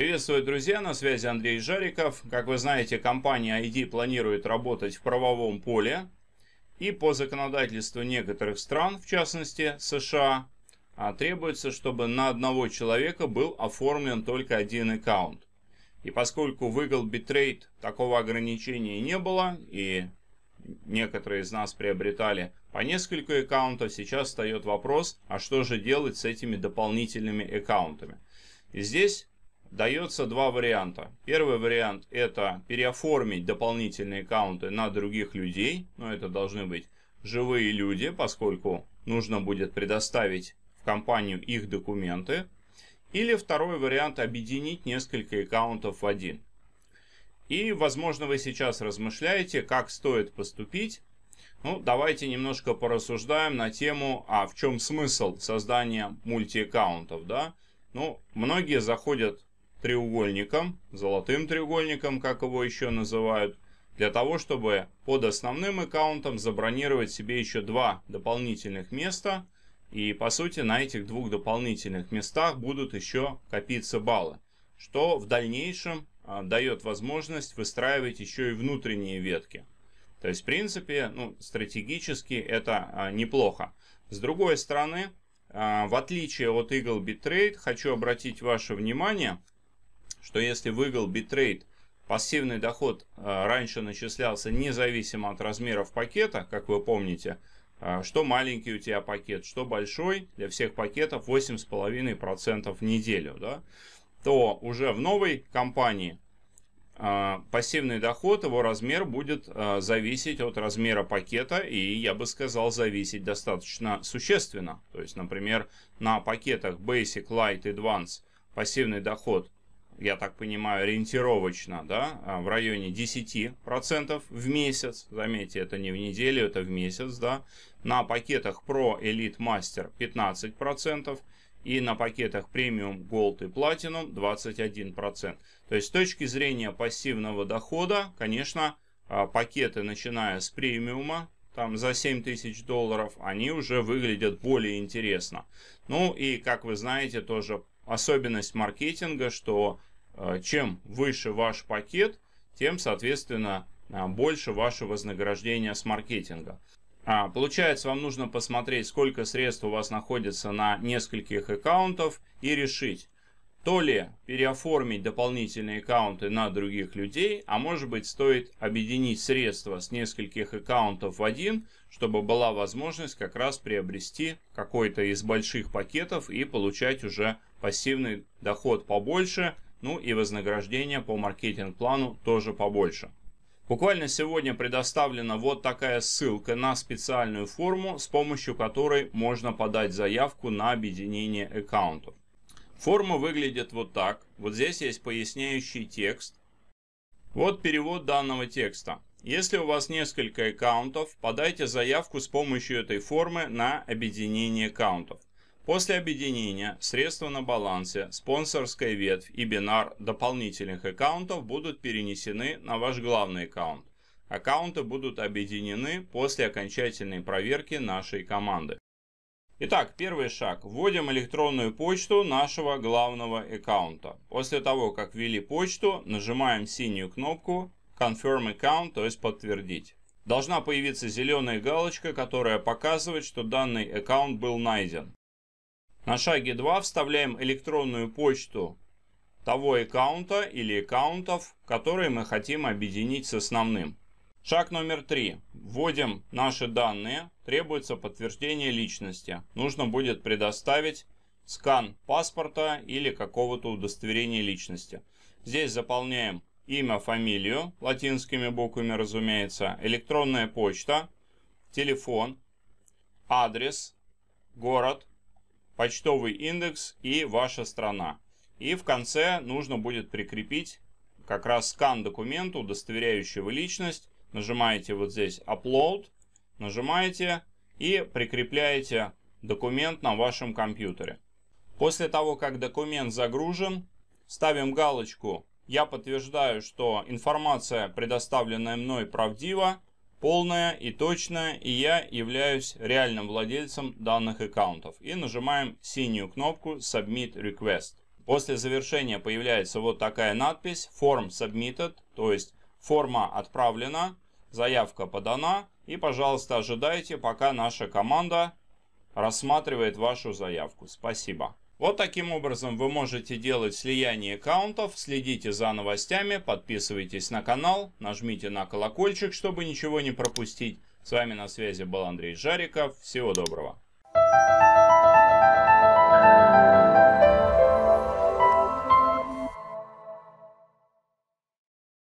Приветствую, друзья, на связи Андрей Жариков. Как вы знаете, компания ID планирует работать в правовом поле и по законодательству некоторых стран, в частности США, а требуется, чтобы на одного человека был оформлен только один аккаунт. И поскольку в Eagle Bitrate такого ограничения не было, и некоторые из нас приобретали по несколько аккаунтов, сейчас встает вопрос, а что же делать с этими дополнительными аккаунтами. И здесь дается два варианта. Первый вариант это переоформить дополнительные аккаунты на других людей, но это должны быть живые люди, поскольку нужно будет предоставить в компанию их документы. Или второй вариант объединить несколько аккаунтов в один. И, возможно, вы сейчас размышляете, как стоит поступить. Ну, давайте немножко порассуждаем на тему, а в чем смысл создания мультиаккаунтов, да? Ну, многие заходят треугольником, золотым треугольником, как его еще называют, для того, чтобы под основным аккаунтом забронировать себе еще два дополнительных места. И по сути на этих двух дополнительных местах будут еще копиться баллы, что в дальнейшем а, дает возможность выстраивать еще и внутренние ветки. То есть, в принципе, ну, стратегически это а, неплохо. С другой стороны, а, в отличие от Eagle Trade хочу обратить ваше внимание, что если выиграл Eagle пассивный доход э, раньше начислялся независимо от размеров пакета, как вы помните, э, что маленький у тебя пакет, что большой, для всех пакетов 8,5% в неделю, да, то уже в новой компании э, пассивный доход, его размер будет зависеть от размера пакета, и я бы сказал, зависеть достаточно существенно. То есть, например, на пакетах Basic, Light, Advanced пассивный доход я так понимаю, ориентировочно, да, а, в районе 10% в месяц, заметьте, это не в неделю, это в месяц, да, на пакетах Pro Elite Master 15%, и на пакетах премиум, Gold и Platinum 21%. То есть с точки зрения пассивного дохода, конечно, а, пакеты, начиная с премиума, там за 7 тысяч долларов, они уже выглядят более интересно. Ну и, как вы знаете, тоже особенность маркетинга, что Э, чем выше ваш пакет, тем, соответственно, э, больше ваше вознаграждение с маркетинга. А, получается, вам нужно посмотреть, сколько средств у вас находится на нескольких аккаунтов и решить, то ли переоформить дополнительные аккаунты на других людей, а может быть стоит объединить средства с нескольких аккаунтов в один, чтобы была возможность как раз приобрести какой-то из больших пакетов и получать уже пассивный доход побольше, ну и вознаграждение по маркетинг-плану тоже побольше. Буквально сегодня предоставлена вот такая ссылка на специальную форму, с помощью которой можно подать заявку на объединение аккаунтов. Форма выглядит вот так. Вот здесь есть поясняющий текст. Вот перевод данного текста. Если у вас несколько аккаунтов, подайте заявку с помощью этой формы на объединение аккаунтов. После объединения средства на балансе, спонсорская ветвь и бинар дополнительных аккаунтов будут перенесены на ваш главный аккаунт. Аккаунты будут объединены после окончательной проверки нашей команды. Итак, первый шаг. Вводим электронную почту нашего главного аккаунта. После того, как ввели почту, нажимаем синюю кнопку Confirm Account, то есть подтвердить. Должна появиться зеленая галочка, которая показывает, что данный аккаунт был найден. На шаге 2 вставляем электронную почту того аккаунта или аккаунтов, которые мы хотим объединить с основным. Шаг номер 3. Вводим наши данные. Требуется подтверждение личности. Нужно будет предоставить скан паспорта или какого-то удостоверения личности. Здесь заполняем имя, фамилию, латинскими буквами, разумеется, электронная почта, телефон, адрес, город, почтовый индекс и ваша страна. И в конце нужно будет прикрепить как раз скан документа, удостоверяющего личность. Нажимаете вот здесь Upload, нажимаете и прикрепляете документ на вашем компьютере. После того, как документ загружен, ставим галочку «Я подтверждаю, что информация, предоставленная мной, правдива», полная и точная, и я являюсь реальным владельцем данных аккаунтов. И нажимаем синюю кнопку Submit Request. После завершения появляется вот такая надпись Form Submitted, то есть форма отправлена, заявка подана. И, пожалуйста, ожидайте, пока наша команда рассматривает вашу заявку. Спасибо. Вот таким образом вы можете делать слияние аккаунтов, следите за новостями, подписывайтесь на канал, нажмите на колокольчик, чтобы ничего не пропустить. С вами на связи был Андрей Жариков. Всего доброго.